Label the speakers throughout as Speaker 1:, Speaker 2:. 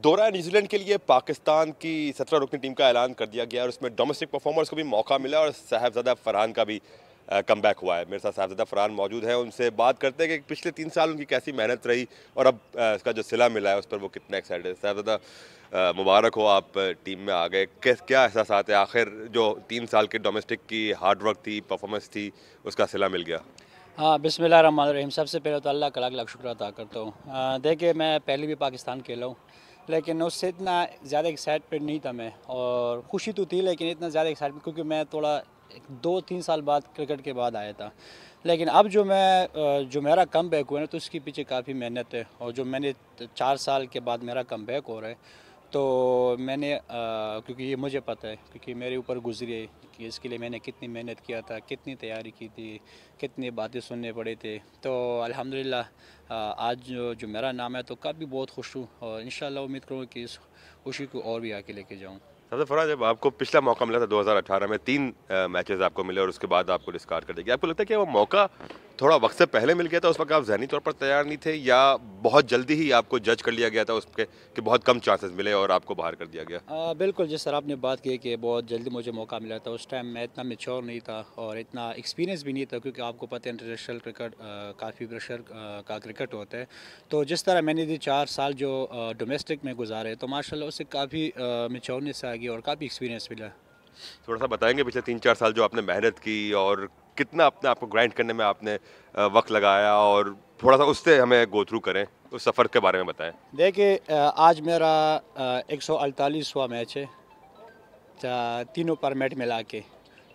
Speaker 1: दौरा न्यूजीलैंड के लिए पाकिस्तान की सत्रह रुकनी टीम का ऐलान कर दिया गया और उसमें डोमेस्टिक परफॉर्मर्स को भी मौका मिला और साहबजादा फरहान का भी कम बैक हुआ है मेरे साथ साहबजादा फरहान मौजूद हैं उनसे बात करते हैं कि पिछले तीन साल उनकी कैसी मेहनत रही और अब इसका जो सिला मिला है उस पर वो कितना एक्साइटेड है साहबजादा मुबारक हो आप टीम में आ गए क्या एहसास आते हैं आखिर जो तीन साल के डोमेस्टिक की हार्डवर्क थी परफॉर्मेंस थी उसका सिला मिल गया
Speaker 2: हाँ बिसमिल्ल रहीम सबसे पहले तो अल्लाह का अलग अलग शुक्र अदा करता हूँ देखिए मैं पहले भी पाकिस्तान खेला हूँ लेकिन उससे इतना ज़्यादा एक्साइटमेंट नहीं था मैं और खुशी तो थी लेकिन इतना ज़्यादा एक्साइटमेंट क्योंकि मैं थोड़ा दो तीन साल बाद क्रिकेट के बाद आया था लेकिन अब जो मैं जो मेरा कम बैक हुआ ना तो उसके पीछे काफ़ी मेहनत है और जो मैंने चार साल के बाद मेरा कम बैक हो रहा है तो मैंने आ, क्योंकि ये मुझे पता है क्योंकि मेरे ऊपर गुजरी है कि इसके लिए मैंने कितनी मेहनत किया था कितनी तैयारी की थी कितनी बातें सुनने पड़े थे तो अल्हम्दुलिल्लाह आज जो, जो मेरा नाम है तो काफ़ी बहुत खुश हूँ और इन उम्मीद करूँ कि इस खुशी को और भी आके लेके जाऊँ
Speaker 1: सबसे फरा जब आपको पिछला मौका मिला था 2018 में तीन मैचेस आपको मिले और उसके बाद आपको डिस्कार्ड कर देगी आपको लगता है कि वो मौका थोड़ा वक्त से पहले मिल गया था उस वक्त आप जहनी तौर पर तैयार नहीं थे या बहुत जल्दी ही आपको जज कर लिया गया था उसके कि बहुत कम चांसेस मिले और आपको बाहर कर दिया गया
Speaker 2: आ, बिल्कुल जिस सर आपने बात की कि बहुत जल्दी मुझे मौका मिला था उस टाइम मैं इतना मेच्योर नहीं था और इतना एक्सपीरियंस भी नहीं था क्योंकि आपको पता है इंटरनेशनल क्रिकेट काफ़ी प्रेशर का क्रिकेट होता है तो जिस तरह मैंने ये चार साल जो डोमेस्टिक में गुजारे तो माशा उससे काफ़ी मेच्योरनेस आ गई और काफ़ी एक्सपीरियंस मिला
Speaker 1: थोड़ा सा बताएंगे पिछले तीन चार साल जो आपने मेहनत की और कितना अपने आप को ग्राइंड करने में आपने वक्त लगाया और थोड़ा सा उससे हमें गो थ्रू करें उस सफ़र के बारे में बताएं
Speaker 2: देखिए आज मेरा एक सौ मैच है तीनों पर मैट मिला के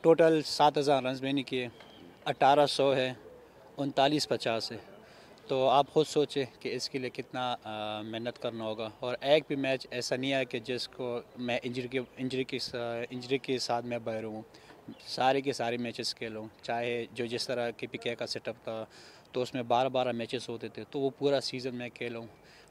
Speaker 2: टोटल सात हज़ार रन मैंने किए अट्ठारह सौ है उनतालीस पचास है तो आप खुद सोचें कि इसके लिए कितना मेहनत करना होगा और एक भी मैच ऐसा नहीं है कि जिसको मैं इंजरी के इंजरी के इंजरी के साथ मैं बह हूँ सारे के सारे मैचेस खेलो चाहे जो जिस तरह के पिके का सेटअप था तो उसमें बारह बारह मैचेस होते थे तो वो पूरा सीज़न मैं खेलूँ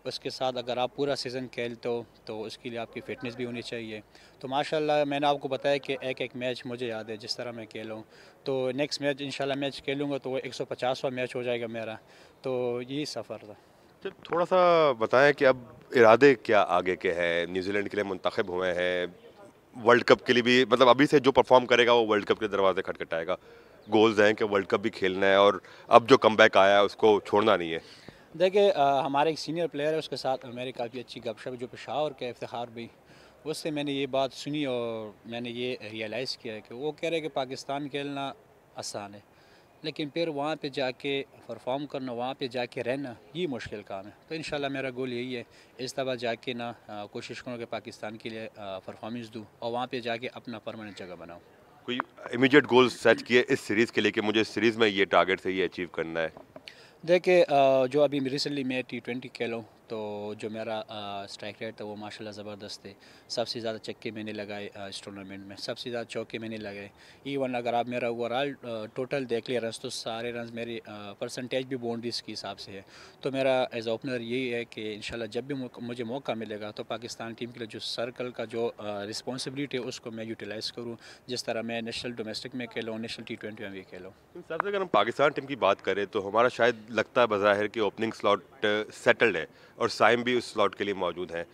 Speaker 2: उसके साथ अगर आप पूरा सीज़न खेलते हो तो उसके लिए आपकी फ़िटनेस भी होनी चाहिए तो माशाल्लाह मैंने आपको बताया कि एक एक मैच मुझे याद है जिस तरह मैं खेलूँ तो नेक्स्ट मैच इंशाल्लाह मैच खेलूँगा तो वो एक सौ मैच हो जाएगा मेरा तो यही सफ़र था
Speaker 1: थोड़ा सा बताएं कि अब इरादे क्या आगे के हैं न्यूजीलैंड के लिए मंतखब हुए हैं वर्ल्ड कप के लिए भी मतलब अभी से जो परफॉर्म करेगा वो वर्ल्ड कप के दरवाजे खटखटाएगा गोल्स हैं कि वर्ल्ड कप भी खेलना है और अब जो कम आया है उसको छोड़ना नहीं है
Speaker 2: देखिए हमारे एक सीनियर प्लेयर है उसके साथ मेरी काफ़ी अच्छी गपशप जो पेशावर के इफ्तार भी उससे मैंने ये बात सुनी और मैंने ये रियलाइज़ किया है कि वो कह रहे हैं कि पाकिस्तान खेलना आसान है लेकिन फिर वहाँ पे जाके परफॉर्म करना वहाँ पे जाके रहना ये मुश्किल काम है तो इन मेरा गोल यही है इस तरह जाके ना कोशिश करूँ कि पाकिस्तान के लिए परफॉर्मेंस दूँ और वहाँ पर जाके अपना परमानेंट जगह बनाऊँ
Speaker 1: कोई इमीडिएट गोल सेट किए इस सीरीज़ के लिए कि मुझे इस सीरीज़ में ये टारगेट से ये अचीव करना है
Speaker 2: देखिए जो अभी रिसेंटली मैं टी ट्वेंटी खेलूँ तो जो मेरा स्ट्राइक रेट था वो माशाल्लाह ज़बरदस्त थे सबसे ज़्यादा चक्के मैंने लगाए इस टूर्नामेंट में सबसे ज़्यादा चौके मैंने लगाए इवन अगर आप मेरा ओवरऑल टोटल देख लिया रन तो सारे रन मेरी परसेंटेज भी बाउंड्रीज के हिसाब से है तो मेरा एज ओपनर यही है कि इन जब भी मुझे मौका मिलेगा तो पाकिस्तान टीम के लिए जो सर्कल का जो रिस्पॉन्सिबिलिटी है उसको मैं यूटिलाइज़ करूँ जिस तरह मैं नेशनल डोमेस्टिक में खेलूँ नेशनल टी ट्वेंटी में भी खेलूँ
Speaker 1: सबसे अगर हम पाकिस्तान टीम की बात करें तो हमारा शायद लगता है बज़ाहिर कि ओपनिंग स्लॉट सेटल्ड है और साइम भी उस स्लॉट के लिए मौजूद हैं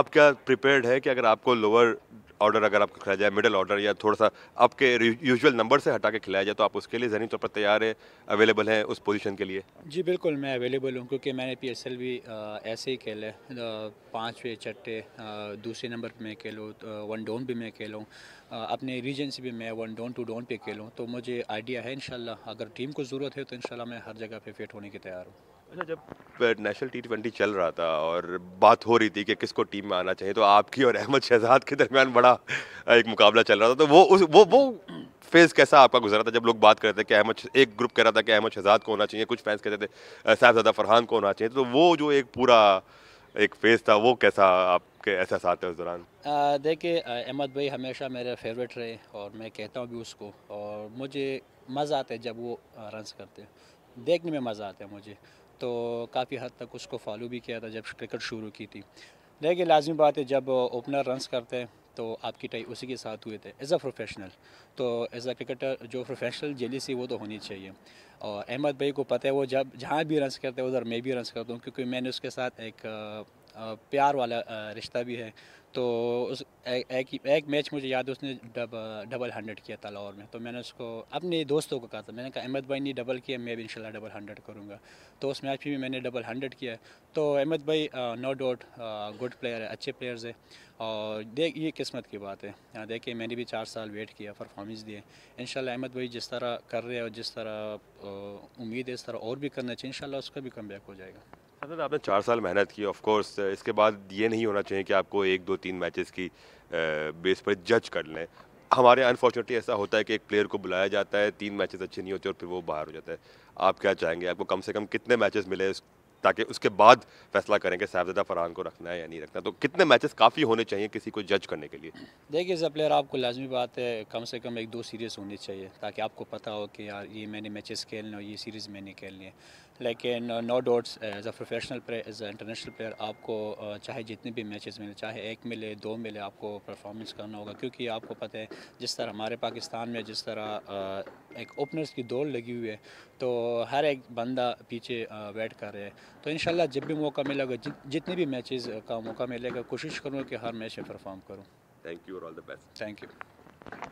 Speaker 1: आप क्या प्रिपेयर्ड है कि अगर आपको लोअर ऑर्डर अगर आपको खिलाया जाए मिडिल ऑर्डर या थोड़ा सा आपके यूजुअल नंबर से हटा के खिलाया जाए तो आप उसके लिए जहनी तौर पर तैयार है अवेलेबल हैं उस पोजीशन के लिए
Speaker 2: जी बिल्कुल मैं अवेलेबल हूँ क्योंकि मैंने पी भी आ, ऐसे ही खेला है पाँचवें चट्टे दूसरे नंबर पर मैं खेलूँ तो वन डाउन भी मैं खेलूँ अपने रीजन से भी मैं वन डाउन टू डाउन पर खेलूँ तो मुझे आइडिया है इन अगर टीम को ज़रूरत है तो इन मैं हर जगह पर फिट होने की तैयार हूँ अच्छा जब
Speaker 1: नेशनल टी ट्वेंटी चल रहा था और बात हो रही थी कि किसको टीम में आना चाहिए तो आपकी और अहमद शहजाद के दरमियान बड़ा एक मुकाबला चल रहा था तो वो उस वो वो फेज़ कैसा आपका गुजरा था जब लोग बात करते थे कि अहमद एक ग्रुप कह रहा था कि अहमद शहजाद को होना चाहिए कुछ फैंस कहते थे साहबजादा फरहान को होना चाहिए तो वो जो एक पूरा एक फेज़ था वो कैसा आपके एहसास है उस दौरान
Speaker 2: देखिए अहमद भाई हमेशा मेरे फेवरेट रहे और मैं कहता हूँ भी उसको और मुझे मज़ा आता है जब वो रन करते हैं देखने में मज़ा आता है मुझे तो काफ़ी हद तक उसको फॉलो भी किया था जब क्रिकेट शुरू की थी लेकिन लाजमी बात है जब ओपनर रन करते हैं तो आपकी टाई उसी के साथ हुए थे एज़ अ प्रोफेशनल तो एज़ अ क्रिकेटर जो प्रोफेशनल जेली सी वो तो होनी चाहिए और अहमद भाई को पता है वो जब जहाँ भी रन करते हैं उधर मैं भी रन करता हूँ क्योंकि मैंने उसके साथ एक प्यार वाला रिश्ता भी है तो उस एक एक, मैच मुझे याद है उसने डब, डबल हंड्रेड किया था लाहौर में तो मैंने उसको अपने दोस्तों को कहा था मैंने कहा अहमद भाई ने डबल किया मैं भी इंशाल्लाह डबल हंड्रेड करूँगा तो उस मैच में भी मैंने डबल हंड्रेड किया तो अहमद भाई नो डाउट गुड प्लेयर है अच्छे प्लेयर्स है और देख ये किस्मत की बात है यहाँ देखिए मैंने भी चार साल वेट किया परफॉर्मेंस दिए इनशाला अहमद भाई जिस तरह कर रहे हैं और जिस तरह उम्मीद है इस तरह और भी करना चाहिए इनशाला उसका भी कम हो जाएगा
Speaker 1: असल आपने चार साल मेहनत की ऑफ कोर्स इसके बाद ये नहीं होना चाहिए कि आपको एक दो तीन मैचेस की बेस पर जज कर लें हमारे अनफॉर्चुनेटली ऐसा होता है कि एक प्लेयर को बुलाया जाता है तीन मैचेस अच्छे नहीं होते और फिर वो बाहर हो जाता है आप क्या चाहेंगे आपको कम से कम कितने मैचेस मिले ताकि उसके बाद फैसला करें कि साहबजादा फरहान को रखना है या नहीं रखना तो कितने मैचेस काफ़ी होने चाहिए किसी को जज करने के लिए
Speaker 2: देखिए सर प्लेयर आपको लाजमी बात है कम से कम एक दो सीरीज़ होनी चाहिए ताकि आपको पता हो कि यार ये मैंने मैचेस खेलने और ये सीरीज़ मैंने खेलनी है लेकिन no doubts as a professional player as an international player आपको uh, चाहे जितने भी मैचेस मिले चाहे एक मिले दो मिले आपको परफॉर्मेंस करना होगा क्योंकि आपको पता है जिस तरह हमारे पाकिस्तान में जिस तरह uh, एक ओपनर्स की दौड़ लगी हुई है तो हर एक बंदा पीछे वेट uh, कर रहा है तो इन जब भी मौका मिलेगा जितने भी मैचेस का मौका मिलेगा कोशिश करूँगा कि हर मैच में परफॉर्म करूँ
Speaker 1: thank you the best thank you